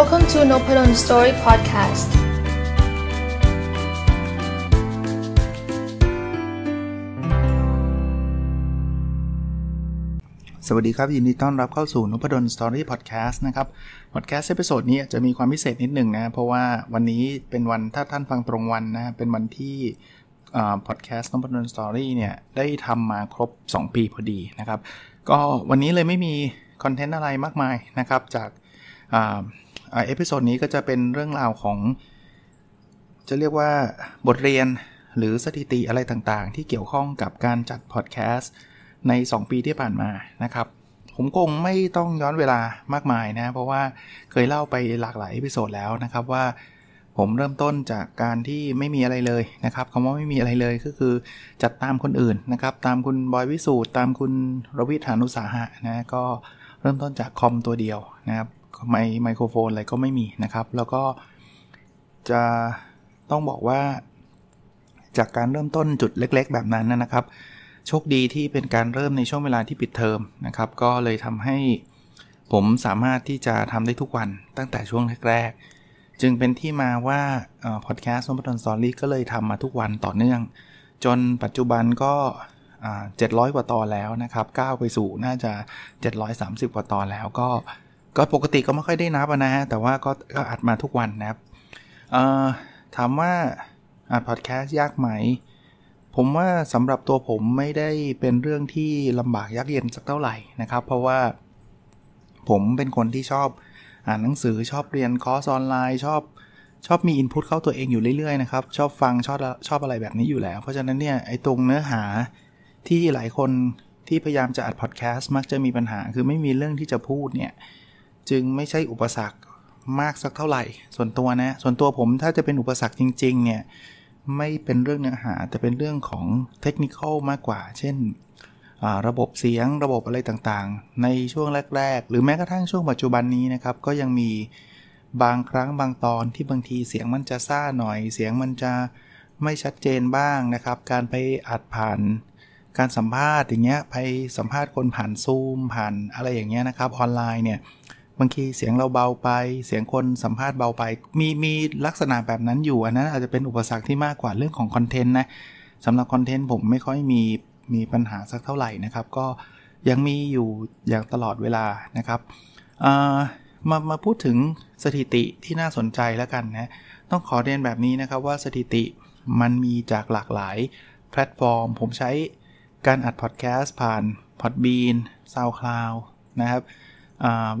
Welcome to n o p ด d o n Story Podcast สวัสดีครับ ยินดีต้อนรับเข้าสู่นพดลสตอรี่พอดแคสต์นะครับพอดแคสต์เอพิโซดนี้จะมีความพิเศษนิดหนึ่งนะ เพราะว่าวันนี้เป็นวันถ้าท่านฟังตรงวันนะเป็นวันที่พอดแคสต์นพดลสตอรี่เนี่ยได้ทำมาครบ 2 ปีพอดีนะครับ ก็วันนี้เลยไม่มีคอนเทนต์อะไรมากมายนะครับ จากเอพิโซดนี้ก็จะเป็นเรื่องราวของ จะเรียกว่าบทเรียนหรือสถิติอะไรต่างๆ ที่เกี่ยวข้องกับการจัดพอดแคสต์ใน 2 ปีที่ผ่านมานะครับ ผมคงไม่ต้องย้อนเวลามากมายนะ เพราะว่าเคยเล่าไปหลากหลายเอพิโซดแล้วนะครับว่าผมเริ่มต้นจากการที่ไม่มีอะไรเลยนะครับคำว่าไม่มีอะไรเลยก็คือจัดตามคนอื่นนะครับ ตามคุณบอยวิสูตรตาม คุณรวิธานุสาหะนะก็เริ่มต้นจากคอมตัวเดียวนะครับไมไมโครโฟน อะไรก็ไม่มีนะครับ แล้วก็จะต้องบอกว่า จากการเริ่มต้นจุดเล็ก ๆ แบบนั้นนะครับ โชคดีที่เป็นการเริ่มในช่วงเวลาที่ปิดเทอมนะครับ ก็เลยทำให้ผมสามารถที่จะทำได้ทุกวันตั้งแต่ช่วง แรก ๆ จึงเป็นที่มาว่าพอดแคสต์สมบัติสอนลี่ก็เลยทำมาทุกวันต่อเนื่องจนปัจจุบันก็700กว่าตอนแล้วนะครับ ก้าวไปสู่น่าจะ 730กว่าตอนแล้วก็ก็ปกติก็ไม่ค่อยได้นับนะฮะ แต่ว่าก็ก็อัดมาทุกวันนะครับถามว่าอัดพอดแคสต์ยากไหม ผมว่าสำหรับตัวผมไม่ได้เป็นเรื่องที่ลำบากยากเย็นสักเท่าไหร่นะครับ เพราะว่าผมเป็นคนที่ชอบอ่านหนังสือชอบเรียนคอร์สออนไลน์ชอบชอบมีอินพุตเข้าตัวเองอยู่เรื่อย ๆ นะครับ ชอบฟัง ชอบชอบอะไรแบบนี้อยู่แล้ว เพราะฉะนั้นเนี่ยไอ้ตรงเนื้อหาที่หลายคนที่พยายามจะอัดพอดแคสต์มักจะมีปัญหาคือไม่มีเรื่องที่จะพูดเนี่ยจึงไม่ใช่อุปสรรคมากสักเท่าไหร่ ส่วนตัวนะ ส่วนตัวผมถ้าจะเป็นอุปสรรคจริง ๆ เนี่ย ไม่เป็นเรื่องเนื้อหา แต่เป็นเรื่องของเทคนิคมากกว่า เช่นระบบเสียงระบบอะไรต่างๆ ในช่วงแรกๆ หรือแม้กระทั่งช่วงปัจจุบันนี้นะครับ ก็ยังมีบางครั้งบางตอนที่บางทีเสียงมันจะซ่าหน่อยเสียงมันจะไม่ชัดเจนบ้างนะครับ การไปอัดผ่าน การสัมภาษณ์อย่างเงี้ยไปสัมภาษณ์คนผ่านซูมผ่านอะไรอย่างเงี้ยนะครับออนไลน์เนี่ยบางทีเสียงเราเบาไปเสียงคนสัมภาษณ์เบาไป มีมีลักษณะแบบนั้นอยู่ อันนั้นอาจจะเป็นอุปสรรคที่มากกว่าเรื่องของคอนเทนต์นะสำหรับคอนเทนต์ผมไม่ค่อยมี มีปัญหาสักเท่าไหร่นะครับ ก็ยังมีอยู่อย่างตลอดเวลานะครับมามาพูดถึงสถิติที่น่าสนใจแล้วกันนะ ต้องขอเรียนแบบนี้นะครับ ว่าสถิติมันมีจากหลากหลายแพลตฟอร์มผมใช้การอัดพอดแคสต์ผ่าน Podbean SoundCloud นะครับ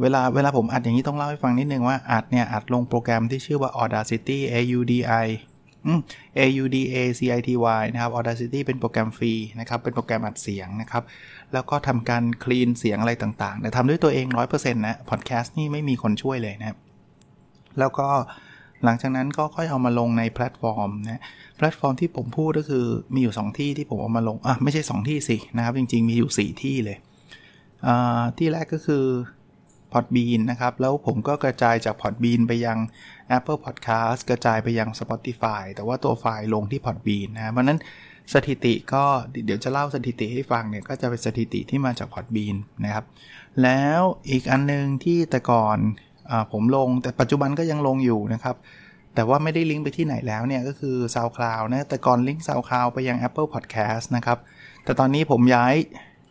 เวลาเวลาผมอัดอย่างนี้ต้องเล่าให้ฟังนิดนึงว่าอัดเนี่ยอัดลงโปรแกรมที่ชื่อว่า Audacity A U D I A U D A C I T Y นะครับ Audacity เป็นโปรแกรมฟรีนะครับ เป็นโปรแกรมอัดเสียงนะครับ แล้วก็ทำการคลีนเสียงอะไรต่างๆแต่ทำด้วยตัวเอง 100%นะพอดแคสต์นี่ไม่มีคนช่วยเลยนะครับแล้วก็หลังจากนั้นก็ค่อยเอามาลงในแพลตฟอร์มนะแพลตฟอร์มที่ผมพูดก็คือมีอยู่ 2 ที่ที่ผมเอามาลงอ่ะไม่ใช่2ที่สินะครับ จริงๆ มีอยู่ 4 ที่เลยที่แรกก็คือ Podbean นะครับ แล้วผมก็กระจายจาก Podbean ไปยัง Apple Podcast กระจายไปยัง Spotify แต่ว่าตัวไฟล์ลงที่ Podbean นะเพราะนั้นสถิติก็เดี๋ยวจะเล่าสถิติให้ฟังเนี่ย ก็จะเป็นสถิติที่มาจาก Podbean นะครับ แล้วอีกอันนึงที่แต่ก่อนอผมลงแต่ปัจจุบันก็ยังลงอยู่นะครับ แต่ว่าไม่ได้ลิงก์ไปที่ไหนแล้วเนี่ย ก็คือ SoundCloud นะ แต่ก่อนลิงก์ SoundCloud ไปยัง Apple Podcast นะครับแต่ตอนนี้ผมย้าย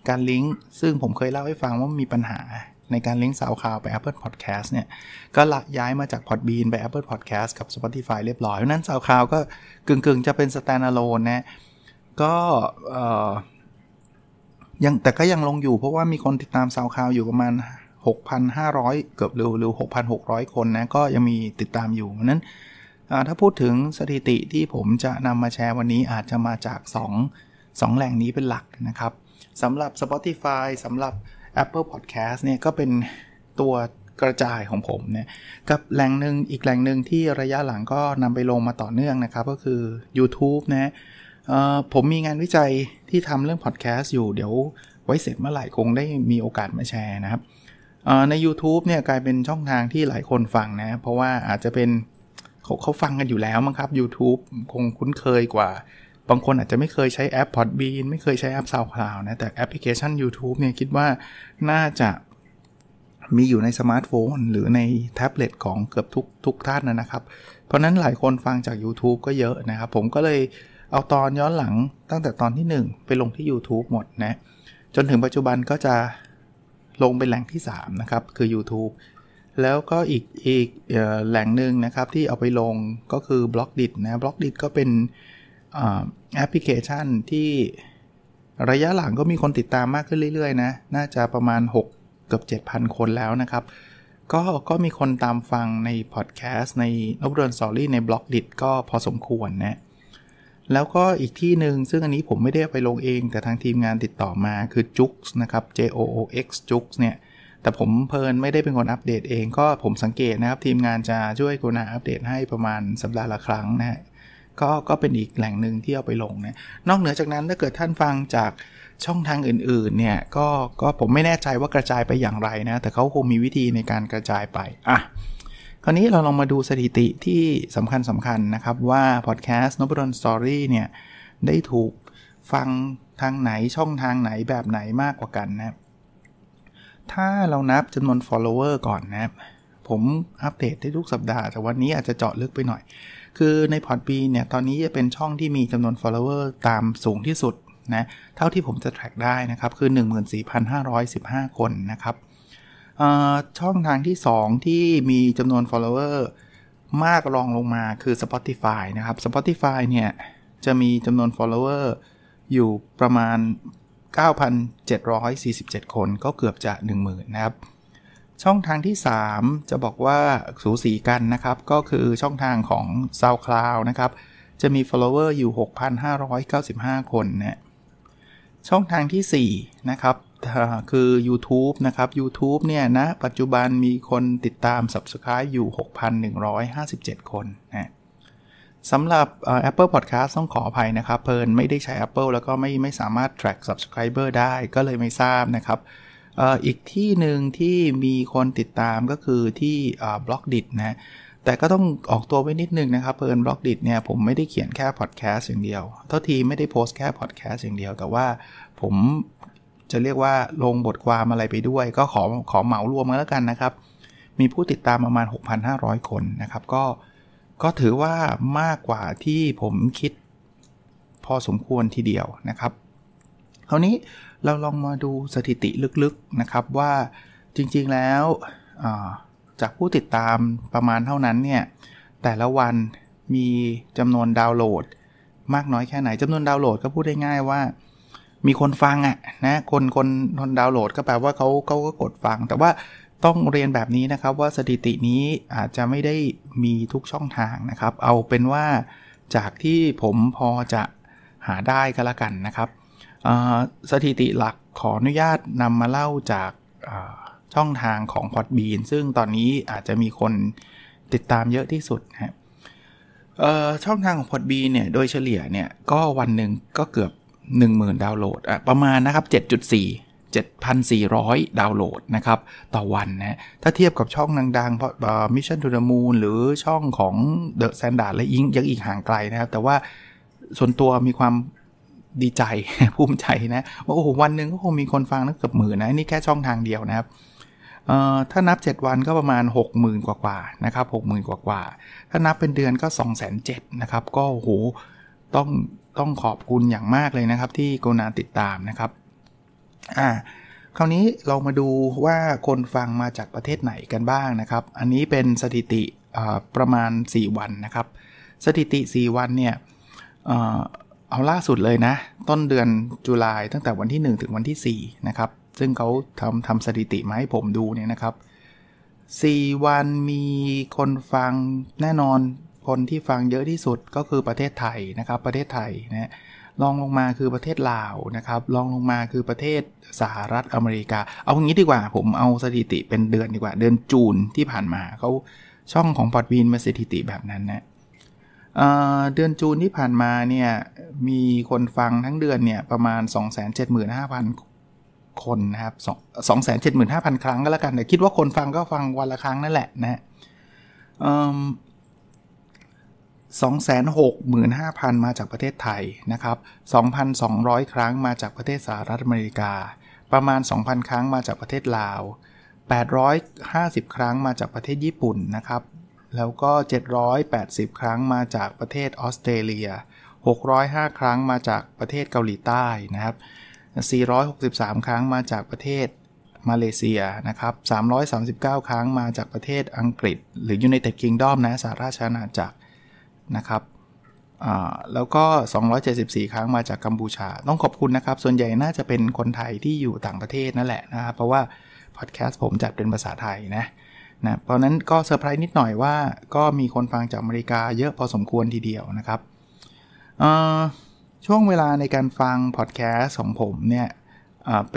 การลิงก์ซึ่งผมเคยเล่าให้ฟังว่ามีปัญหาในการลิงก์สาวข่าวไป Apple Podcast เนี่ย ก็ละย้ายมาจาก Podbean ไป Apple Podcast กับ Spotify เรียบร้อยเพราะนั้นสาวข่าวก็กึ่งๆ จะเป็น standalone นะก็ยังแต่ก็ยังลงอยู่เพราะว่ามีคนติดตามสาวข่าว อยู่ประมาณ 6,500 เกือบหรือหรือ 6,600 คนนะ ก็ยังมีติดตามอยู่เพราะนั้น ถ้าพูดถึงสถิติที่ผมจะนำมาแชร์วันนี้อาจจะมาจาก2 2แหล่งนี้เป็นหลักนะครับสำหรับ Spotify สำหรับ Apple Podcast เนี่ยก็เป็นตัวกระจายของผมเนี่ยกับแหล่งหนึ่งอีกแหล่งหนึ่งที่ระยะหลังก็นำไปลงมาต่อเนื่องนะครับ ก็คือ YouTube นะ ผมมีงานวิจัยที่ทำเรื่องพอดแคสต์อยู่เดี๋ยวไว้เสร็จเมื่อไหร่คงได้มีโอกาสมาแชร์นะครับ ใน u t u b e เนี่ยกลายเป็นช่องทางที่หลายคนฟังนะ เพราะว่าอาจจะเป็นเขาเขาฟังกันอยู่แล้วมั้งครับ YouTube คงคุ้นเคยกว่าบางคนอาจจะไม่เคยใช้แอป Podbean ไม่เคยใช้แอป SoundCloud นะแต่แอปพลิเคชัน YouTube เนี่ยคิดว่าน่าจะมีอยู่ในสมาร์ทโฟนหรือในแท็บเล็ตของเกือบทุกทุกท่านนะครับ เพราะนั้นหลายคนฟังจาก YouTube ก็เยอะนะครับ ผมก็เลยเอาตอนย้อนหลังตั้งแต่ตอนที่ 1 ไปลงที่ YouTube หมดนะ จนถึงปัจจุบันก็จะลงเป็นแหล่งที่ 3 นะครับ คือ YouTube แล้วก็อีกอีกแหล่งหนึ่งนะครับที่เอาไปลงก็คือบล็อกดินะบล็อกดิก็เป็นแอปพลิเคชันที่ระยะหลังก็มีคนติดตามมากขึ้นเรื่อยๆนะ น่าจะประมาณ6เกือบ7,000 คนแล้วนะครับ ก็ก็มีคนตามฟังในพอดแคสต์ในนบเรนสอรี่ ในบล็อกดิก็พอสมควรนะ แล้วก็อีกที่หนึ่งซึ่งอันนี้ผมไม่ได้ไปลงเอง แต่ทางทีมงานติดต่อมาคือจุกนะครับ J O O X จุกเนี่ย แต่ผมเพลินไม่ได้เป็นคนอัปเดตเองก็ผมสังเกตนะครับ ทีมงานจะช่วยกุณาอัปเดตให้ประมาณสัปดาห์ละครั้งนะก็ก็เป็นอีกแหล่งหนึ่งที่เอาไปลงนะ นอกเหนือจากนั้นถ้าเกิดท่านฟังจากช่องทางอื่นๆเนี่ยก็ก็ผมไม่แน่ใจว่ากระจายไปอย่างไรนะ แต่เขาคงมีวิธีในการกระจายไป อ่ะ คราวนี้เราลองมาดูสถิติที่สำคัญสำคัญนะครับว่าพอดแคสต์นบดนสตอรี่เนี่ย ได้ถูกฟังทางไหนช่องทางไหนแบบไหนมากกว่ากันนะ ถ้าเรานับจำนวน follower ก่อนนะผมอัปเดตได้ทุกสัปดาห์ แต่วันนี้อาจจะเจาะลึกไปหน่อยคือในพอร์ตบีเนี่ย ตอนนี้จะเป็นช่องที่มีจำนวน follower ตามสูงที่สุดนะ เท่าที่ผมจะ track ได้นะครับ คือ 14,515 คนนะครับ ช่องทางที่ 2 ที่มีจำนวน follower มากรองลงมาคือ Spotify นะครับ Spotify เนี่ย จะมีจำนวน follower อยู่ประมาณ 9,747 คนก็เกือบจะ 10,000นะครับช่องทางที่ 3 จะบอกว่าสูสีกันนะครับ ก็คือช่องทางของ SoundCloud นะครับ จะมี follower อยู่ 6,595 คนนะช่องทางที่ 4 นะครับคือ YouTube นะครับ YouTube เนี่ย นะ ปัจจุบันมีคนติดตาม Subscribe อยู่ 6,157 คนนะสำหรับ Apple Podcast ต้องขออภัยนะครับ เพลินไม่ได้ใช้ Apple แล้วก็ไม่ไม่สามารถ track subscriber ได้ก็เลยไม่ทราบนะครับอีกที่หนึ่งที่มีคนติดตามก็คือที่บล็อกดิทนะแต่ก็ต้องออกตัวไว้นิดนึงนะครับเพลินบล็อกดิทเนี่ยผมไม่ได้เขียนแค่พอดแคสต์อย่างเดียวเท่าทีไม่ได้โพสต์แค่พอดแคสต์อย่างเดียวแต่ว่าผมจะเรียกว่าลงบทความอะไรไปด้วยก็ขอขอเหมารวมกันแล้วกันนะครับ มีผู้ติดตามประมาณ 6,500 คนนะครับ ก็ก็ถือว่ามากกว่าที่ผมคิดพอสมควรทีเดียวนะครับคราวนี้เราลองมาดูสถิติลึกๆ นะครับ ว่าจริงๆ แล้วจากผู้ติดตามประมาณเท่านั้นเนี่ยแต่ละวันมีจำนวนดาวน์โหลด มากน้อยแค่ไหนจำนวนดาวน์โหลด ก็พูดได้ง่ายว่า มีคนฟังอะนะคนคนคนดาวน์โหลดก็แปลว่าเขาเขาก็กดฟัง แต่ว่าต้องเรียนแบบนี้นะครับว่าสถิตินี้อาจจะไม่ได้มีทุกช่องทางนะครับ เอาเป็นว่าจากที่ผมพอจะหาได้ก็แล้วกันนะครับสถิติหลักขออนุญาตนำมาเล่าจากช่องทางของ Podbean ซึ่งตอนนี้อาจจะมีคนติดตามเยอะที่สุดนะช่องทางของ Podbean เนี่ย โดยเฉลี่ยเนี่ยก็วันหนึ่งก็เกือบ 10,000 ดาวน์โหลดประมาณนะครับ 7.4 7,400 ดาวน์โหลดนะครับ ต่อวันนะถ้าเทียบกับช่องดังๆเพราะ Mission to the Moon หรือช่องของ The Standard และยิงยังอีกห่างไกลนะครับแต่ว่าส่วนตัวมีความดีใจภูมิใจนะว่าโอ้โหวันหนึ่งก็คงมีคนฟังนักเกือบหมื่นนะนี่แค่ช่องทางเดียวนะครับถ้านับ 7 วันก็ประมาณ 60,000 กว่าานะครับ 60,000 กว่าถ้านับเป็นเดือนก็2อ0 0 0 นะครับ ก็โหต้องต้องขอบคุณอย่างมากเลยนะครับ ที่กรุณาติดตามนะครับอ่าคราวนี้เรามาดูว่าคนฟังมาจากประเทศไหนกันบ้างนะครับอันนี้เป็นสถิติประมาณ 4 วันนะครับสถิติ 4 วันเนี่ยเอาล่าสุดเลยนะต้นเดือนรุลายตั้งแต่วันที่ 1 ถึงวันที่4นะครับซึ่งเขาทำทำสถิติมาให้ผมดูเนี่ยนะครับ 4 วันมีคนฟังแน่นอนคนที่ฟังเยอะที่สุดก็คือประเทศไทยนะครับ ประเทศไทยนะรองลงมาคือประเทศลาวนะครับรองลงมาคือประเทศสหรัฐอเมริกา เอาอย่างนี้ดีกว่าผมเอาสถิติเป็นเดือนดีกว่าเดือนจูนที่ผ่านมาเขาช่องของพอดวีนมาสถิติแบบนั้นนะเดือนจูนที่ผ่านมาเนี่ยมีคนฟังทั้งเดือนเนี่ยประมาณ275,000คนนะครับ275,000ครั้งก็แล้วกันแต่คิดว่าคนฟังก็ฟังวันละครั้งนั่นแหละนะสองแสนหกหมื่นห้าพันมาจากประเทศไทยนะครับสสอองงพันร้อยครั้งมาจากประเทศสหรัฐอเมริกา ประมาณสองพันครั้งมาจากประเทศลาวแปดร้้อยหาสิบครั้งมาจากประเทศญี่ปุ่นนะครับแล้วก็ 780 ครั้งมาจากประเทศออสเตรเลีย 605 ครั้ง มาจากประเทศเกาหลีใต้นะครับ 463 ครั้งมาจากประเทศมาเลเซียนะครับ 339 ครั้งมาจากประเทศอังกฤษ หรือ United Kingdom นะสหราชอาณาจักรนะครับแล้วก็ 274 ครั้งมาจากกัมพูชา ต้องขอบคุณนะครับ ส่วนใหญ่น่าจะเป็นคนไทยที่อยู่ต่างประเทศนั่นแหละนะครับเพราะว่าพอดแคสต์ผมจัดเป็นภาษาไทยนะนะเพราะนั้นก็เซอร์ไพรส์นิดหน่อยว่า ก็มีคนฟังจากอเมริกาเยอะพอสมควรทีเดียวนะครับ ช่วงเวลาในการฟังพอดแคสต์ของผมเนี่ย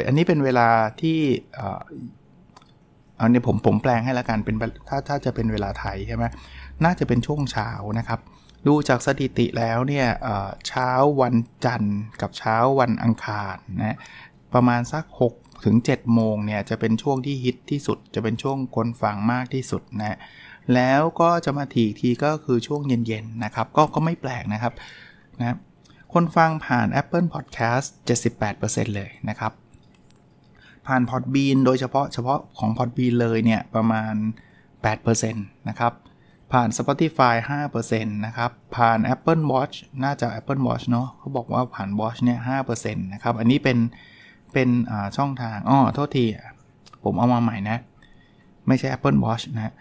อันนี้เป็นเวลาที่อันนี้ผมผมแปลงให้ละกันเป็นถ้าถ้าจะเป็นเวลาไทยใช่ไหม น่าจะเป็นช่วงเช้านะครับ ดูจากสถิติแล้วเนี่ยเช้าวันจันทร์กับเช้าวันอังคารนะประมาณสัก 6ถึง7โมงเนี่ยจะเป็นช่วงที่ฮิตที่สุดจะเป็นช่วงคนฟังมากที่สุดนะแล้วก็จะมาถีทีก็คือช่วงเย็นๆนะครับก็ก็ไม่แปลกนะครับ นะคนฟังผ่าน Apple Podcast 78%เลยนะครับ ผ่าน Podbean โดยเฉพาะเฉพาะของ Podbean เลยเนี่ย ประมาณ 8%นะครับ ผ่าน Spotify 5%นะครับ ผ่าน Apple Watch น่าจะ Apple Watch เนาะเขาบอกว่าผ่าน Watch เนี่ย5%นะครับ อันนี้เป็นเป็นช่องทางอ๋อโทษที ผมเอามาใหม่นะ ไม่ใช่ Apple Watch นะ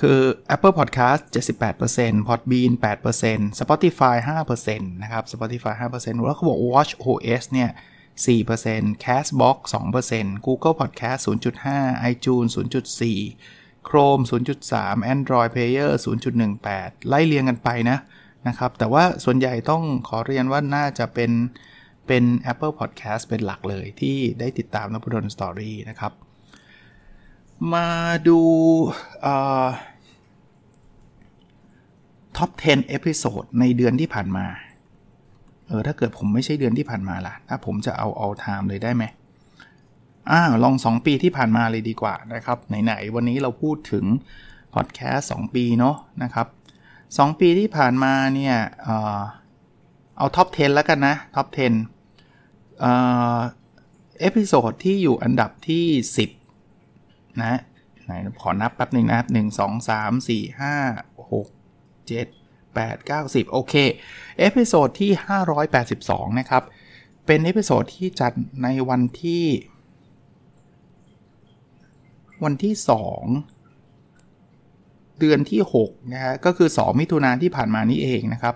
คือ Apple Podcast 78% Podbean 8% Spotify 5%นะครับ Spotify 5%แล้วเขาบอก Watch OS เนี่ย 4% Castbox 2% Google Podcast 0.5 iTunes 0.4 Chrome 0.3 Android Player 0.18 ไล่เรียงกันไปนะ นะครับ แต่ว่าส่วนใหญ่ต้องขอเรียนว่าน่าจะเป็นเป็น Apple Podcast เป็นหลักเลยที่ได้ติดตามนพดลสตอรี่นะครับ มาดูท็อป 10 เอพิโซดในเดือนที่ผ่านมา เออ ถ้าเกิดผมไม่ใช่เดือนที่ผ่านมาล่ะ ถ้าผมจะเอาเอาไทม์เลยได้ไหมอ้าวลอง 2 ปีที่ผ่านมาเลยดีกว่านะครับ ไหน ๆ วันนี้เราพูดถึงพอดแคสต์2ปีเนาะนะครับ 2 ปีที่ผ่านมาเนี่ย เอเอาท็อป 10 แล้วกันนะท็อป 10เอพิโซดที่อยู่อันดับที่ 10นะไหนขอนับแป๊บหนึ่งนะครับหนึ่งสองสามสี่ห้าหกเจ็ดแปดเก้าสิบโอเค เอพิโซดที่ 582 นะครับ เป็นเอพิโซดที่จัดในวันที่ วันที่ 2 เดือนที่ 6 นะฮะก็คือ 2 มิถุนายนที่ผ่านมานี้เองนะครับ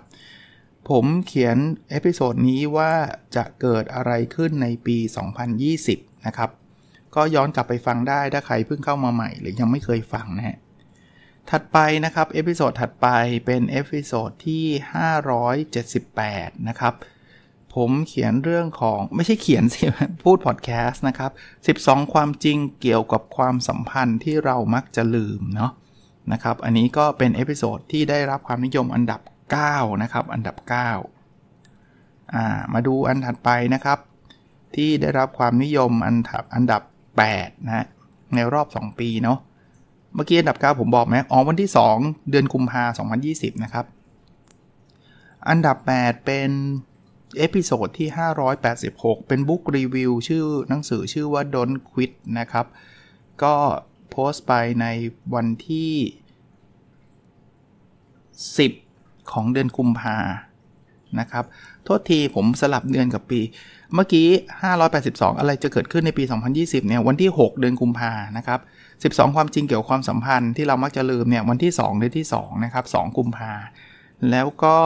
ผมเขียนเอพิโซดนี้ว่าจะเกิดอะไรขึ้นในปี 2020 นะครับ ก็ย้อนกลับไปฟังได้ถ้าใครเพิ่งเข้ามาใหม่ หรือยังไม่เคยฟังนะฮะ ถัดไปนะครับ เอพิโซดถัดไปเป็นเอพิโซดที่ 578 นะครับ ผมเขียนเรื่องของไม่ใช่เขียนสิ พูดพอดแคสต์นะครับ 12 ความจริงเกี่ยวกับความสัมพันธ์ที่เรามักจะลืม เนาะนะครับ อันนี้ก็เป็นเอพิโซดที่ได้รับความนิยมอันดับ9นะครับ อันดับ9ามาดูอันถัดไปนะครับ ที่ได้รับความนิยมอันดับอันดับ8นะะในรอบ 2 ปีเนาะเมื่อกี้อันดับ 9 ผมบอกไหมอ๋อวันที่ 2 เดือนกุมภาพัน2020 นะครับ อันดับ 8 เป็น เอพิโซดที่ 586 เป็นบุ๊กรีวิว ชื่อหนังสือชื่อว่า Don't Quit นะครับ ก็โพสต์ไปในวันที่ 10ของเดือนกุมภานะครับ โทษทีผมสลับเดือนกับปี เมื่อกี้ 582 อะไรจะเกิดขึ้นในปี 2020เนี่ยวันที่ 6 เดือนกุมภานะครับ12 ความจริงเกี่ยวกับความสัมพันธ์ที่เรามักจะลืมเนี่ย วันที่ 2 เดือนที่2นะครับ2กุมภาแล้วก็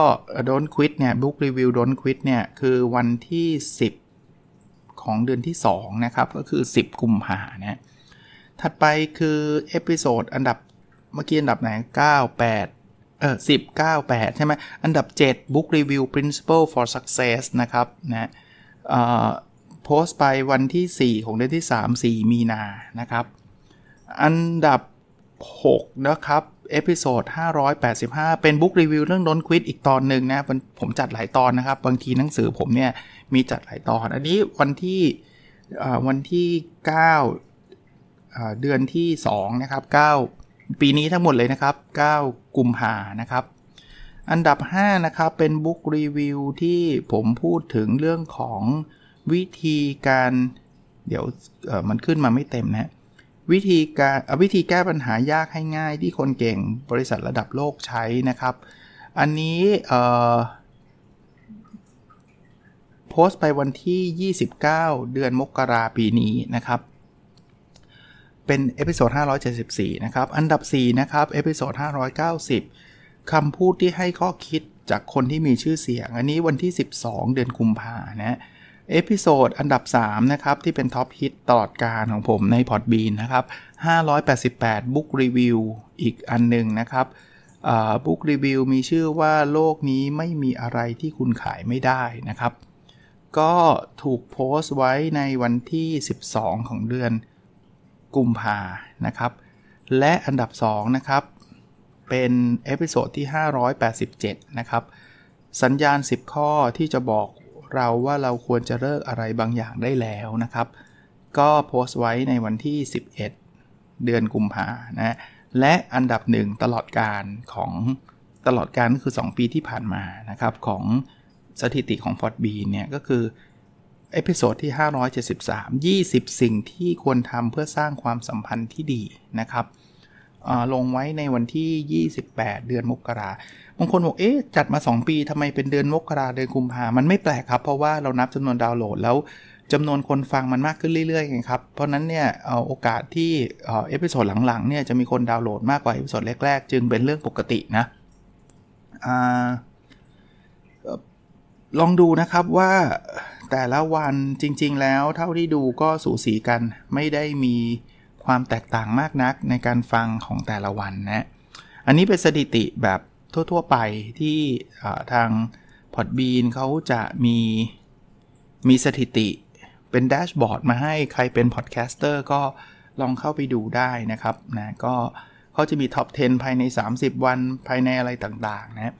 โดนควิดเนี่ยบุ๊กรีวิวโดนควิดเนี่ยคือวันที่10 ของเดือนที่2นะครับก็คือ10กุมภาเนี่ยถัดไปคือเอพิโซดอันดับเมื่อกี้อันดับไหน9 8เออสิบเก้าแปดใช่ไหมอันดับ 7 Book Review Principle for Success นะครับนะโพสต์ไปวันที่ 4 ของเดือนที่3 4 มีนานะครับ อันดับ 6 นะครับเอพิโซด585 เป็นบุ๊กรีวิวเรื่องโดนควิดอีกตอนหนึ่งนะ ผมจัดหลายตอนนะครับ บางทีหนังสือผมเนี่ย มีจัดหลายตอน อันนี้วันที่วันที่9เดือนที่ 2 นะครับ 9ปีนี้ทั้งหมดเลยนะครับ 9กุมภานะครับ อันดับ 5 นะครับเป็นบุ๊กรีวิวที่ผมพูดถึงเรื่องของวิธีการเดี๋ยวมันขึ้นมาไม่เต็มนะวิธีการวิธีแก้ปัญหายากให้ง่ายที่คนเก่งบริษัทระดับโลกใช้นะครับ อันนี้โพสต์ไปวันที่ 29 เดือนมกราปีนี้นะครับเป็นเอพิโซด574 นะครับ อันดับ 4 นะครับ เอพิโซด590คำพูดที่ให้ข้อคิดจากคนที่มีชื่อเสียง อันนี้วันที่ 12 เดือนกุมภานะเอพิโซดอันดับ 3 นะครับ ที่เป็นท็อปฮิตตลอดการของผมในพอดบีนนะครับ 588บุ๊ k รีวิวอีกอันหนึ่งนะครับบุ๊กรีวิวมีชื่อว่าโลกนี้ไม่มีอะไรที่คุณขายไม่ได้นะครับ ก็ถูกโพสต์ไว้ในวันที่ 12 ของเดือนกุมภานะครับ และอันดับ 2 นะครับ เป็นเอพิโซดที่ 587 นะครับ สัญญาณ 10 ข้อที่จะบอกเราว่าเราควรจะเลิกอะไรบางอย่างได้แล้วนะครับ ก็โพสต์ไว้ในวันที่ 11 เดือนกุมภานะ และอันดับหนึ่งตลอดการของตลอดการก็คือ 2 ปีที่ผ่านมานะครับ ของสถิติของ f o r บ b เนี่ยก็คือเอพิโซดที่ 573 20 สิ่งที่ควรทำเพื่อสร้างความสัมพันธ์ที่ดีนะครับ ลงไว้ในวันที่ 28 เดือนมกราบางคนบอก เอ๊ะ จัดมา 2 ปีทำไมเป็นเดือนมกรา เดือนกุมภา มันไม่แปลกครับ เพราะว่าเรานับจำนวนดาวน์โหลด แล้วจำนวนคนฟังมันมากขึ้นเรื่อยๆไงครับ เพราะนั้นเนี่ยโอกาสที่เอพิโซดหลังๆ เนี่ยจะมีคนดาวน์โหลดมากกว่าเอพิโซดแรกๆ จึงเป็นเรื่องปกตินะลองดูนะครับว่าแต่ละวันจริง ๆ แล้ว เท่าที่ดูก็สูสีกันไม่ได้มีความแตกต่างมากนักในการฟังของแต่ละวันนะ อันนี้เป็นสถิติแบบทั่ว ๆไปที่ทางพอดบีนเขาจะมีมีสถิติเป็นแดชบอร์ดมาให้ใครเป็นพอดแคสเตอร์ก็ลองเข้าไปดูได้นะครับนะ ก็เขาจะมีท็อป 10 ภายใน 30 วันภายในอะไรต่างๆ นะ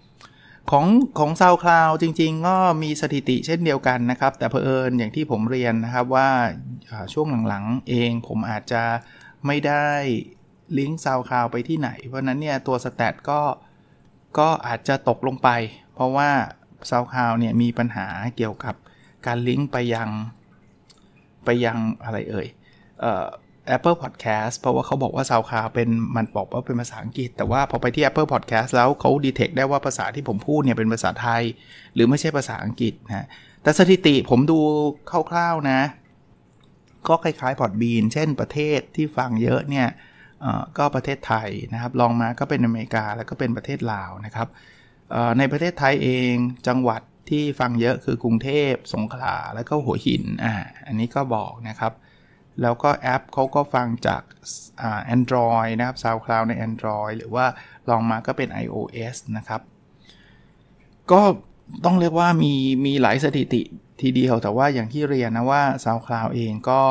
ของของซาวคลาวจริง ๆ ก็มีสถิติเช่นเดียวกันนะครับ แต่เพอเอิญอย่างที่ผมเรียนนะครับว่าช่วงหลังๆเองผมอาจจะไม่ได้ลิงก์ซาวคลาวไปที่ไหน เพราะนั้นเนี่ยตัวสแตทก็ก็อาจจะตกลงไป เพราะว่าซาวคลาวเนี่ยมีปัญหาเกี่ยวกับการลิงก์ไปยังไปยังอะไรเอ่ยเอ่อ Apple Podcast เพราะว่าเขาบอกว่า SoundCloud เป็นมันบอกว่าเป็นภาษาอังกฤษ แต่ว่าพอไปที่ Apple Podcast แล้วเขาดีเทคได้ว่าภาษาที่ผมพูดเนี่ยเป็นภาษาไทย หรือไม่ใช่ภาษาอังกฤษนะ แต่สถิติผมดูคร่าวๆนะ ก็คล้ายๆพอดบีนเช่นประเทศที่ฟังเยอะเนี่ยก็ประเทศไทยนะครับ ลองมาก็เป็นอเมริกาแล้วก็เป็นประเทศลาวนะครับในประเทศไทยเองจังหวัดที่ฟังเยอะคือกรุงเทพสงขลาแล้วก็หัวหินอ่าอันนี้ก็บอกนะครับแล้วก็แอปเขาก็ฟังจากแอนดรอยนะครับ SoundCloud ใน Android หรือว่าลองมาก็เป็น iOS นะครับ ก็ต้องเรียกว่ามีมีหลายสถิติทีเดียวแต่ว่าอย่างที่เรียนนะว่า SoundCloud เองก็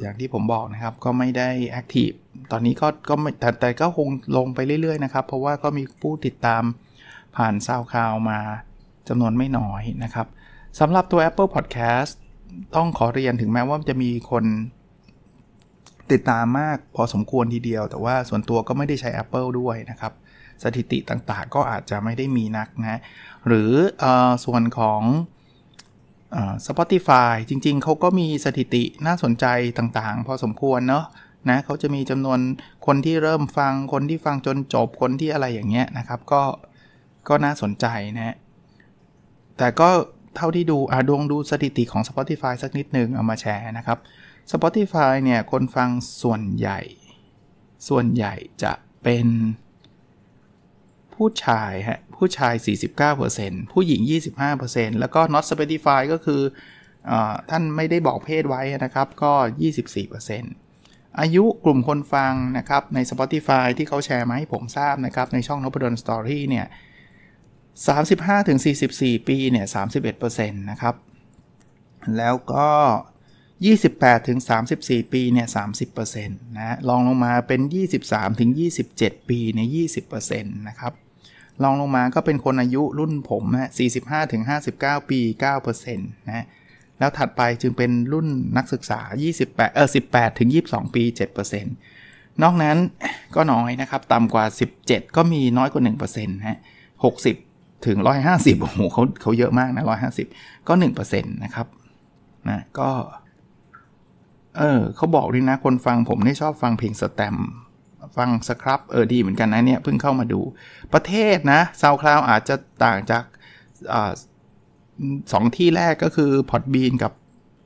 อย่างที่ผมบอกนะครับ ก็ไม่ได้แอคทีฟตอนนี้ก็ก็แต่แต่ก็คงลงไปเรื่อยๆนะครับ เพราะว่าก็มีผู้ติดตามผ่าน SoundCloud มาจำนวนไม่น้อยนะครับสำหรับตัว Apple Podcast ต้องขอเรียนถึงแม้ว่าจะมีคนติดตามมากพอสมควรทีเดียว แต่ว่าส่วนตัวก็ไม่ได้ใช้ Apple ด้วยนะครับ สถิติต่างๆ ก็อาจจะไม่ได้มีนักนะหรืออส่วนของสปอติฟายจริง ๆเขาก็มีสถิติน่าสนใจต่าง ๆ พอสมควรเนาะนะเขาจะมีจำนวนคนที่เริ่มฟังคนที่ฟังจนจบคนที่อะไรอย่างเงี้ยนะครับก็ก็น่าสนใจนะแต่ก็เท่าที่ดูอาดวงดูสถิติของ Spotify สักนิดนึงเอามาแชร์นะครับ Spotify เนี่ย คนฟังส่วนใหญ่ ส่วนใหญ่จะเป็นผู้ชายฮะ ผู้ชาย 49%ผู้หญิง 25%แล้วก็ not Spotify ก็คืออท่านไม่ได้บอกเพศไว้นะครับ ก็ 24%อายุกลุ่มคนฟังนะครับ ใน Spotify ที่เขาแชร์มาให้ผมทราบนะครับ ในช่องนพดลสตอรี่เนี่ย 35-44 ปีเนี่ย 31%นะครับ แล้วก็28ถึง34 ปีเนี่ย30%นะลองลงมาเป็น 23ถึง27 ปีเนี่ย20%นะครับลองลงมาก็เป็นคนอายุรุ่นผมนะ45ถึง59 ปี9%นะแล้วถัดไปจึงเป็นรุ่นนักศึกษา 28เออ18ถึง22 ปี 7%นอกนั้นก็น้อยนะครับต่ำกว่า 17 ก็มีน้อยกว่า1%นะฮะ60ถึง150โอ้โหเขาเขาเยอะมากนะ 150 ก็1%นะครับนะก็เออ เขาบอกด้วยนะ คนฟังผมนี่ชอบฟังเพลงสแตมฟังสครับเออดีเหมือนกันนะเนี่ยเพิ่งเข้ามาดูประเทศนะซาวคลาวอาจจะต่างจากอสองที่แรกก็คือพอดบีนกับ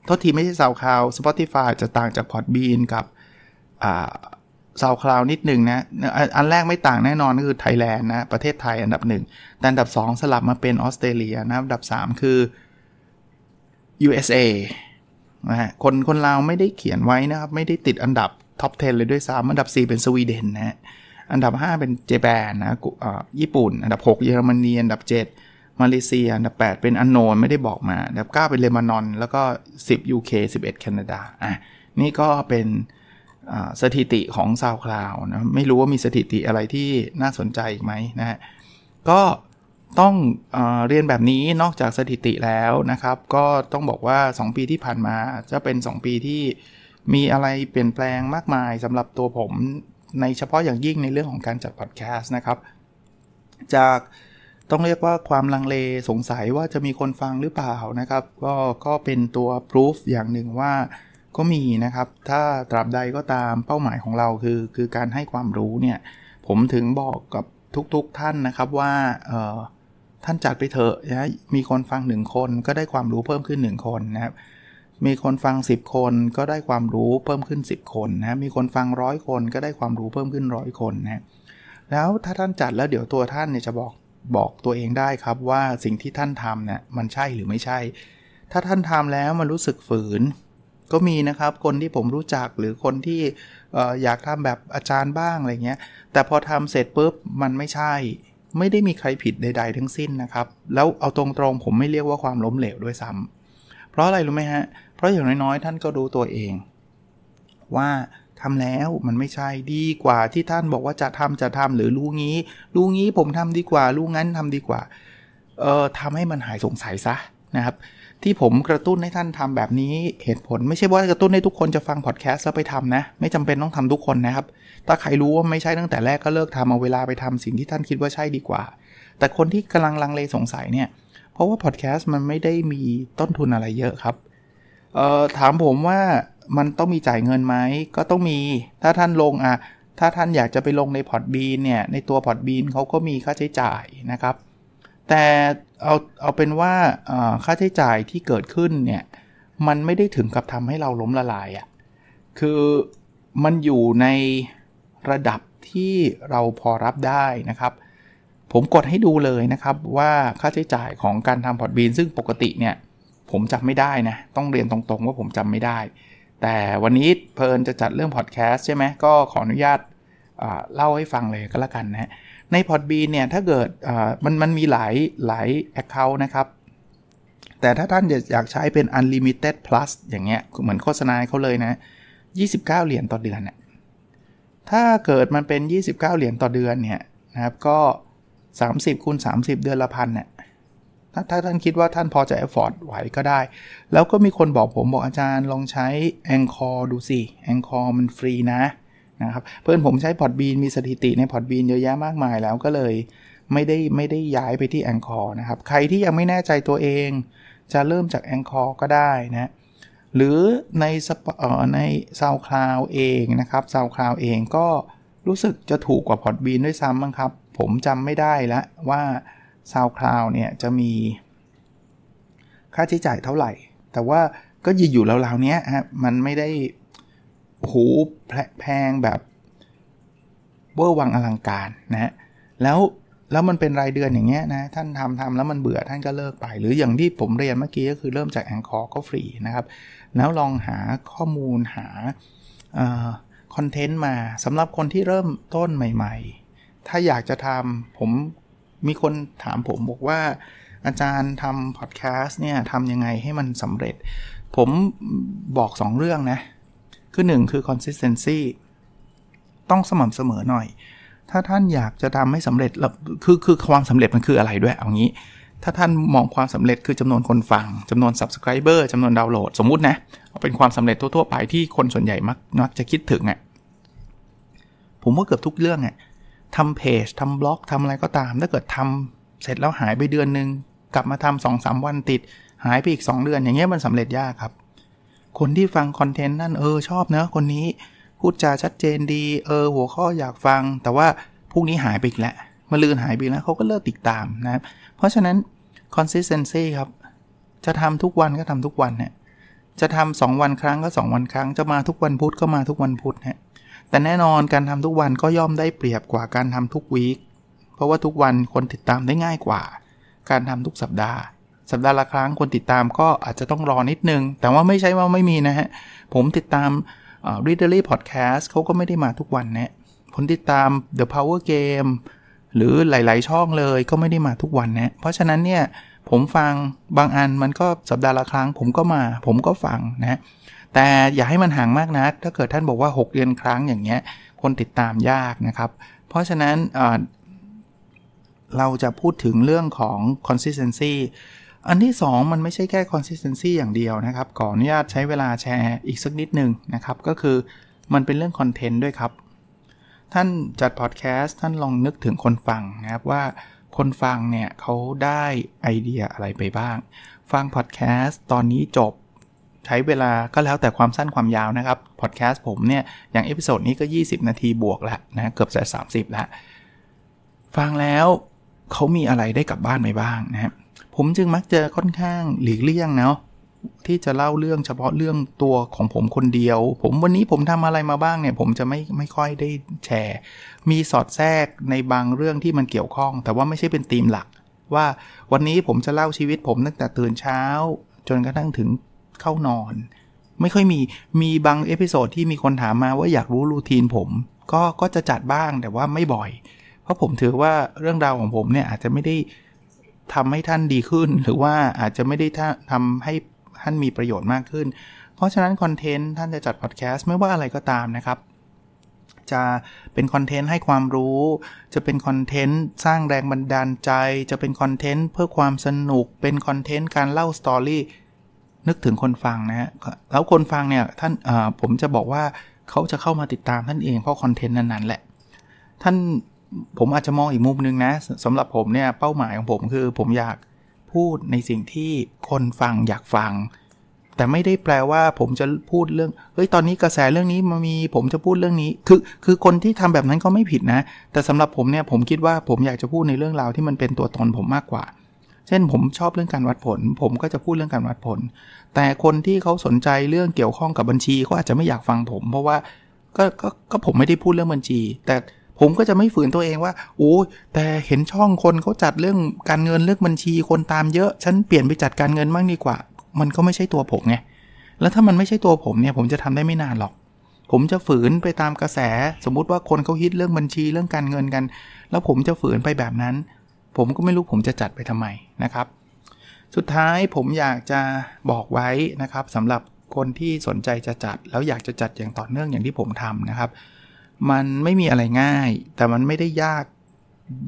ทษทีไม่ใช่ซาวคลาวสปอติฟาจะต่างจากพอดบีนกับซาวคลาวนิดหนึ่งนะ อันแรกไม่ต่างแน่นอนก็คือไทยแลนด์นะ ประเทศไทยอันดับหนึ่งแต่อันดับ 2 สลับมาเป็นออสเตรเลียนะอันดับ 3 คือ USA นะฮะคนคนลาวไม่ได้เขียนไว้ นะ ครับ ไม่ได้ติดอันดับท็อป 10 เลย ด้วยซ้ำอันดับ 4 เป็นสวีเดนนะฮะอันดับ 5 เป็นเจแปนนะญี่ปุ่นอันดับ 6 เยอรมนีอันดับ 7 มาเลเซีย อันดับ 8 เป็นอันโนนไม่ได้บอกมาอันดับ 9 เป็นเลมานอน แล้วก็ 10 UK 11 แคนาดาอ่ะนี่ก็เป็นสถิติของซาวคลาวนะไม่รู้ว่ามีสถิติอะไรที่น่าสนใจอีกไหมนะฮะก็ต้องเอเรียนแบบนี้นอกจากสถิติแล้วนะครับ ก็ต้องบอกว่า 2 ปีที่ผ่านมา จะเป็น 2 ปีที่มีอะไรเปลี่ยนแปลงมากมายสำหรับตัวผมในเฉพาะอย่างยิ่งในเรื่องของการจัดพอดแคสต์นะครับจากต้องเรียกว่าความลังเลสงสัยว่าจะมีคนฟังหรือเปล่านะครับ ก็ก็เป็นตัวพิสูจอย่างหนึ่งว่าก็มีนะครับ ถ้าตราบใดก็ตามเป้าหมายของเราคือ คือการให้ความรู้เนี่ย ผมถึงบอกกับทุก ๆทท่านนะครับว่า เออท่านจัดไปเถอะนะ มีคนฟังหนึ่งคนก็ได้ความรู้เพิ่มขึ้น1คนนะครับ มีคนฟัง 10 คนก็ได้ความรู้เพิ่มขึ้น 10 คนนะมีคนฟังร้อยคนก็ได้ความรู้เพิ่มขึ้นร้อยคนนะแล้วถ้าท่านจัดแล้วเดี๋ยวตัวท่านเนี่ยจะบอกบอกตัวเองได้ครับว่าสิ่งที่ท่านทำเนี่ยมันใช่หรือไม่ใช่ ถ้าท่านทำแล้วมันรู้สึกฝืน ก็มีนะครับคนที่ผมรู้จักหรือคนที่ออยากทำแบบอาจารย์บ้างอะไรเงี้ย แต่พอทำเสร็จปุ๊บมันไม่ใช่ไม่ได้มีใครผิดใด ๆทั้งสิ้นนะครับ แล้วเอาตรงๆผมไม่เรียกว่าความล้มเหลวด้วยซ้ำ เพราะอะไรรู้ไหมฮะ เพราะอย่างน้อยๆ ท่านก็ดูตัวเอง ว่าทำแล้วมันไม่ใช่ดีกว่าที่ท่านบอกว่าจะทำจะทำหรือรู้งี้รู้งี้ผมทำดีกว่ารู้งั้นทำดีกว่าเอ่อทำให้มันหายสงสัย ซะนะครับที่ผมกระตุ้นให้ท่านทำแบบนี้เหตุผล ไม่ใช่ว่ากระตุ้นให้ทุกคนจะฟังพอดแคสต์แล้วไปทำนะไม่จำเป็นต้องทำทุกคนนะครับ ถ้าใครรู้ว่าไม่ใช่ตั้งแต่แรกก็เลิกทำเอาเวลาไปทำสิ่งที่ท่านคิดว่าใช่ดีกว่า แต่คนที่กำลังลังเลสงสัยเนี่ย เพราะว่าพอดแคสต์มันไม่ได้มีต้นทุนอะไรเยอะครับถามผมว่ามันต้องมีจ่ายเงินไหม ก็ต้องมีถ้าท่านลงอ่ะถ้าท่านอยากจะไปลงในพอดบีนเนี่ยในตัวพอดบีนเขาก็มีค่าใช้จ่ายนะครับแต่ เอา เอาเป็นว่าค่าใช้จ่ายที่เกิดขึ้นเนี่ย มันไม่ได้ถึงกับทำให้เราล้มละลายอะ่ะคือมันอยู่ในระดับที่เราพอรับได้นะครับ ผมกดให้ดูเลยนะครับว่าค่าใช้จ่ายของการทำพอร์ตบีน ซึ่งปกติ เนี่ย ผมจำไม่ได้ นะ ต้องเรียนตรงๆว่าผมจำไม่ได้ แต่วันนี้เพลินจะจัดเรื่องพอดแคสต์ใช่ไหมก็ขออนุญาตเล่าให้ฟังเลยก็แล้วกันนะใน Podbean เนี่ย ถ้าเกิดมันมันมีหลาย หลายแอคเคาท์นะครับ แต่ถ้าท่านอยากใช้เป็น Unlimited Plus อย่างเงี้ยเหมือนโฆษณาเขาเลยนะ 29 เหรียญต่อเดือนเนี่ยถ้าเกิดมันเป็น 29 เหรียญต่อเดือนเนี่ยนะครับก็ 30คูณ30 เดือนละพันเนี่ยถ้าถ้าท่านคิดว่าท่านพอจะเอฟฟอร์ดไหวก็ได้ แล้วก็มีคนบอกผมบอกอาจารย์ลองใช้ a n คอร์ดูสิ a n คอร์มันฟรีนะนะครับเพื่อนผมใช้พอร์ตบีน มีสถิติในพอร์ตบีนเยอะแยะมากมายแล้วก็เลยไม่ได้ไม่ได้ย้ายไปที่แองคอร์นะครับ ใครที่ยังไม่แน่ใจตัวเอง จะเริ่มจากแองคอร์ก็ได้นะ หรือในสปอในซาวคลาวเองนะครับซาวคลาวเองก็รู้สึกจะถูกกว่าพอร์ตบีนด้วยซ้ำมั้งครับ ผมจำไม่ได้ละว่าซาวคลาวเนี่ย จะมีค่าใช้จ่ายเท่าไหร่ แต่ว่าก็ยืนอยู่แร้วๆเนี้ยฮะ มันไม่ได้หูแพงแบบเวอร์วังอลังการนะฮะแล้วแล้วมันเป็นรายเดือนอย่างเงี้ยนะ ท่านทำทำแล้วมันเบื่อท่านก็เลิกไป หรืออย่างที่ผมเรียนเมื่อกี้ก็คือเริ่มจาก แองคอร์ก็ ฟรี นะครับ แล้วลองหาข้อมูลหาคอนเทนต์ มาสำหรับคนที่เริ่มต้นใหม่ๆ ถ้าอยากจะทำผมมีคนถามผมบอกว่าอาจารย์ทำพอดแคสต์เนี่ยทำยังไงให้มันสำเร็จ ผมบอก 2 เรื่องนะคือ1คือ consistency ต้องสม่ำเสมอหน่อย ถ้าท่านอยากจะทำให้สำเร็จ คือคือความสำเร็จมันคืออะไรด้วยเอางี้ ถ้าท่านมองความสำเร็จคือจำนวนคนฟังจำนวน subscriber จำนวนดาวน์โหลดสมมุตินะเป็นความสำเร็จทั่วๆ ไปที่คนส่วนใหญ่มักมักจะคิดถึงอะ่ะผมว่าเกือบทุกเรื่องอะ่ะทำเพจทำบล็อกทำอะไรก็ตาม ถ้าเกิดทำเสร็จแล้วหายไปเดือนหนึ่งกลับมาทำสองสามวันติด หายไปอีก 2 เดือนอย่างเงี้ยมันสำเร็จยากครับคนที่ฟังคอนเทนต์ นั่นเออชอบเนอะคนนี้พูดจาชัดเจนดีเออหัวข้ออยากฟัง แต่ว่าพวกนี้หายไปอีกแล้วมาลืนหายไปแล้วเขาก็เลิกติดตามนะ เพราะฉะนั้น consistency ครับ จะทำทุกวันก็ทำทุกวันเนี่ยจะทำ2วันครั้งก็2วันครั้งจะมาทุกวันพุธก็มาทุกวันพุธฮนะแต่แน่นอนการทำทุกวันก็ย่อมได้เปรียบกว่าการทำทุกวีคเพราะว่าทุกวันคนติดตามได้ง่ายกว่า การทำทุกสัปดาห์สัปดาห์ละครั้งคนติดตามก็อาจจะต้องรอนิดนึง แต่ว่าไม่ใช่ว่าไม่มีนะฮะผมติดตาม r e a d e r y Podcast เขาก็ไม่ได้มาทุกวันนะผมติดตาม The Power Game หรือหลายๆช่องเลยก็ไม่ได้มาทุกวันนะ เพราะฉะนั้นเนี่ย ผมฟังบางอันมันก็สัปดาห์ละครั้งผมก็มา ผมก็ฟังนะ แต่อย่าให้มันห่างมากนะ ถ้าเกิดท่านบอกว่า 6 เดือนครั้งอย่างเงี้ยคนติดตามยากนะครับเพราะฉะนั้นเราจะพูดถึงเรื่องของ consistency อันที่ 2 มันไม่ใช่แค่ consistency อย่างเดียวนะครับขออนุญาตใช้เวลาแชร์อีกสักนิดหนึ่งนะครับ ก็คือมันเป็นเรื่องคอนเทนต์ด้วยครับ ท่านจัดพอดแคสต์ท่านลองนึกถึงคนฟังนะครับว่าคนฟังเนี่ยเขาได้ไอเดียอะไรไปบ้าง ฟังพอดแคสต์ตอนนี้จบใช้เวลาก็แล้วแต่ความสั้นความยาวนะครับพอดแคสต์ผมเนี่ยอย่างเอพิโซดนี้ก็ 20 นาทีบวกแล้วนะเกือบจะ30แล้วฟังแล้วเขามีอะไรได้กลับบ้านไปบ้างนะครับผมจึงมักจะค่อนข้างหลีกเลี่ยงเนาะ ที่จะเล่าเรื่องเฉพาะเรื่องตัวของผมคนเดียว ผมวันนี้ผมทำอะไรมาบ้างเนี่ย ผมจะไม่ไม่ค่อยได้แชร์มีสอดแทรกในบางเรื่องที่มันเกี่ยวข้อง แต่ว่าไม่ใช่เป็นธีมหลัก ว่าวันนี้ผมจะเล่าชีวิตผมตั้งแต่ตื่นเช้า จนกระทั่งถึงเข้านอนไม่ค่อยมีมีบางเอพิโซดที่มีคนถามมาว่าอยากรู้รูทีนผมก็ก็จะจัดบ้างแต่ว่าไม่บ่อย เพราะผมถือว่าเรื่องราวของผมเนี่ยอาจจะไม่ได้ทำให้ท่านดีขึ้นหรือว่าอาจจะไม่ได้ทำให้ท่านมีประโยชน์มากขึ้น เพราะฉะนั้นคอนเทนต์ท่านจะจัดพอดแคสต์ไม่ว่าอะไรก็ตามนะครับ จะเป็นคอนเทนต์ให้ความรู้ จะเป็นคอนเทนต์สร้างแรงบันดาลใจ จะเป็นคอนเทนต์เพื่อความสนุก เป็นคอนเทนต์การเล่าสตอรี่ นึกถึงคนฟังนะฮะแล้วคนฟังเนี่ยท่านผมจะบอกว่าเขาจะเข้ามาติดตามท่านเอง เพราะคอนเทนต์นั้นๆ แหละ ท่านผมอาจจะมองอีกมุมนึงนะสำหรับผมเนี่ยเป้าหมายของผมคือผมอยากพูดในสิ่งที่คนฟังอยากฟัง แต่ไม่ได้แปลว่าผมจะพูดเรื่อง เฮ้ย ตอนนี้กระแสเรื่องนี้มามีผมจะพูดเรื่องนี้ คือคือคนที่ทำแบบนั้นก็ไม่ผิดนะ แต่สำหรับผมเนี่ยผมคิดว่าผมอยากจะพูดในเรื่องราวที่มันเป็นตัวตนผมมากกว่า เช่นผมชอบเรื่องการวัดผล ผมก็จะพูดเรื่องการวัดผล แต่คนที่เขาสนใจเรื่องเกี่ยวข้องกับบัญชีเขาอาจจะไม่อยากฟังผม เพราะว่าก็ก็ก็ผมไม่ได้พูดเรื่องบัญชี แต่ผมก็จะไม่ฝืนตัวเองว่าโอ้แต่เห็นช่องคนเขาจัดเรื่องการเงินเรื่องบัญชีคนตามเยอะ ฉันเปลี่ยนไปจัดการเงินบ้างดีกว่า มันก็ไม่ใช่ตัวผมไง แล้วถ้ามันไม่ใช่ตัวผมเนี่ย ผมจะทำได้ไม่นานหรอก ผมจะฝืนไปตามกระแส สมมุติว่าคนเขาฮิตเรื่องบัญชีเรื่องการเงินกัน แล้วผมจะฝืนไปแบบนั้น ผมก็ไม่รู้ผมจะจัดไปทำไมนะครับ สุดท้ายผมอยากจะบอกไว้นะครับสำหรับคนที่สนใจจะจัด แล้วอยากจะจัดอย่างต่อเนื่องอย่างที่ผมทำนะครับมันไม่มีอะไรง่าย แต่มันไม่ได้ยาก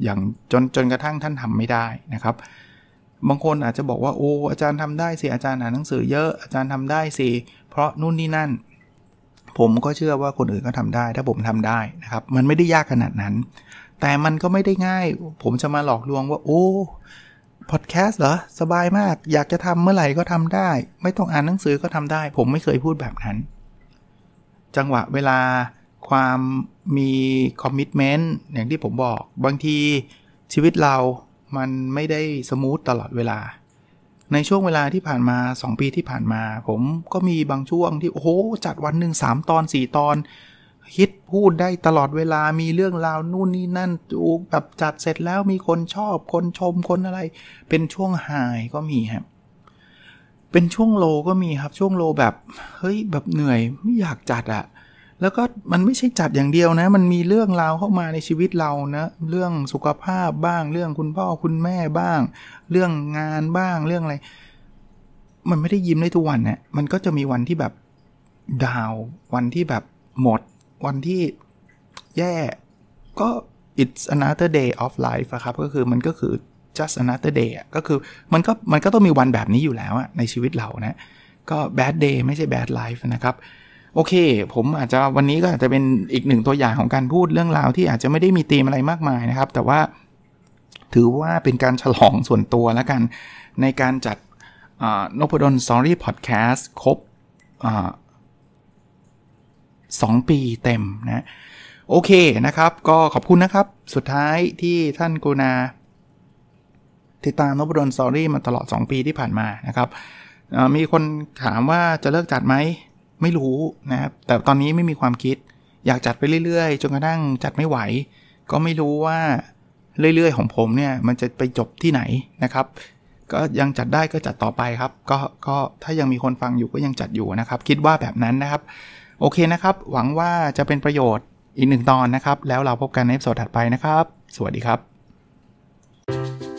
อย่างจนจนกระทั่งท่านทำไม่ได้นะครับ บางคนอาจจะบอกว่า โอ้อาจารย์ทำได้สิอาจารย์อ่านหนังสือเยอะอาจารย์ทำได้สิเพราะนู่นนี่นั่น ผมก็เชื่อว่าคนอื่นก็ทำได้ ถ้าผมทำได้นะครับ มันไม่ได้ยากขนาดนั้น แต่มันก็ไม่ได้ง่าย ผมจะมาหลอกลวงว่าโอ้พอดแคสต์เหรอสบายมาก อยากจะทำเมื่อไหร่ก็ทำได้ ไม่ต้องอ่านหนังสือก็ทำได้ ผมไม่เคยพูดแบบนั้น จังหวะเวลาความมีคอมมิชเมนต์อย่างที่ผมบอกบางทีชีวิตเรา มันไม่ได้สมูทตลอดเวลา ในช่วงเวลาที่ผ่านมา 2 ปีที่ผ่านมา ผมก็มีบางช่วงที่โอ้โหจัดวันหนึ่ง3ตอน 4 ตอน ฮิตพูดได้ตลอดเวลามีเรื่องราว นู่นนี่นั่นดูแบบจัดเสร็จแล้วมีคนชอบคนชมคนอะไรเป็นช่วงหายก็มีครับเป็นช่วงโลก็มีครับช่วงโลแบบ เฮ้ยแบบเหนื่อยไม่อยากจัดอะแล้วก็มันไม่ใช่จัดอย่างเดียวนะ มันมีเรื่องราวเข้ามาในชีวิตเรานะ เรื่องสุขภาพบ้าง เรื่องคุณพ่อ คุณแม่บ้าง เรื่องงานบ้าง เรื่องอะไร มันไม่ได้ยิ้มได้ทุกวันเนะี่ยมันก็จะมีวันที่แบบดาว วันที่แบบหมด วันที่แย่ก็ it's another day of life ครับ ก็คือมันก็คือ just another day ก็คือมันก็มันก็ต้องมีวันแบบนี้อยู่แล้วในชีวิตเรานะ ก็ bad day ไม่ใช่ bad life นะครับโอเคผมอาจจะวันนี้ก็อาจจะเป็นอีกหนึ่งตัวอย่างของการพูดเรื่องราวที่อาจจะไม่ได้มีธีมอะไรมากมายนะครับ แต่ว่าถือว่าเป็นการฉลองส่วนตัวและกัน ในการจัดนพดลสอรี่พอดแคสต์ครบสองปีเต็มนะโอเคนะครับ ก็ขอบคุณนะครับสุดท้ายที่ท่านกูนาติดตามนพดลสอรี่มาตลอด 2 ปีที่ผ่านมานะครับ มีคนถามว่าจะเลิกจัดไหมไม่รู้นะครับแต่ตอนนี้ไม่มีความคิด อยากจัดไปเรื่อยๆ จนกระทั่งจัดไม่ไหว ก็ไม่รู้ว่าเรื่อยๆ ของผมเนี่ยมันจะไปจบที่ไหนนะครับ ก็ยังจัดได้ก็จัดต่อไปครับก็ก็ถ้ายังมีคนฟังอยู่ก็ยังจัดอยู่นะครับ คิดว่าแบบนั้นนะครับ โอเคนะครับ หวังว่าจะเป็นประโยชน์อีกหนึ่งตอนนะครับ แล้วเราพบกันในเอพิโซดถัดไปนะครับ สวัสดีครับ